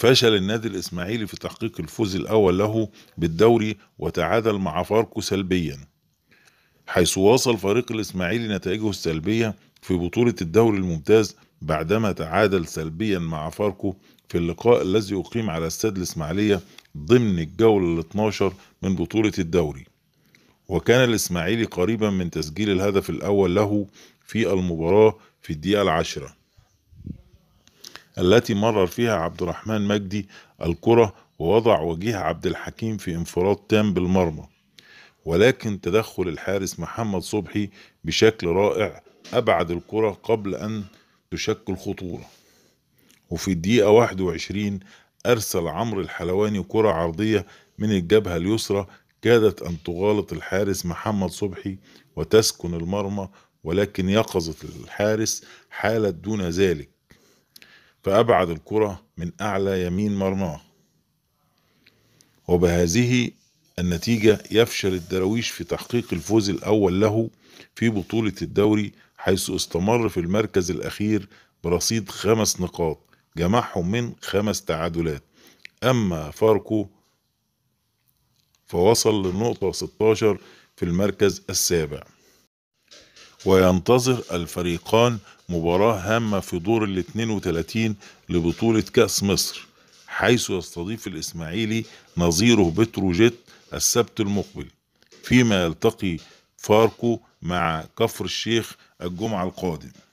فشل النادي الإسماعيلي في تحقيق الفوز الأول له بالدوري وتعادل مع فاركو سلبيا حيث واصل فريق الإسماعيلي نتائجه السلبية في بطولة الدوري الممتاز بعدما تعادل سلبيا مع فاركو في اللقاء الذي أقيم على استاد الإسماعيلية ضمن الجولة ال 12 من بطولة الدوري وكان الإسماعيلي قريبا من تسجيل الهدف الأول له في المباراة في الدقيقة العاشرة التي مرر فيها عبد الرحمن مجدي الكرة ووضع وجيه عبد الحكيم في انفراد تام بالمرمى ولكن تدخل الحارس محمد صبحي بشكل رائع أبعد الكرة قبل أن تشكل خطورة وفي الدقيقة 21 أرسل عمرو الحلواني كرة عرضية من الجبهة اليسرى كادت أن تغالط الحارس محمد صبحي وتسكن المرمى ولكن يقظت الحارس حالة دون ذلك فأبعد الكرة من أعلى يمين مرماه وبهذه النتيجة يفشل الدراويش في تحقيق الفوز الأول له في بطولة الدوري حيث استمر في المركز الأخير برصيد خمس نقاط جمعهم من خمس تعادلات أما فاركو فوصل للنقطة 16 في المركز السابع وينتظر الفريقان مباراة هامة في دور ال 32 لبطولة كأس مصر حيث يستضيف الإسماعيلي نظيره بتروجيت السبت المقبل فيما يلتقي فاركو مع كفر الشيخ الجمعة القادم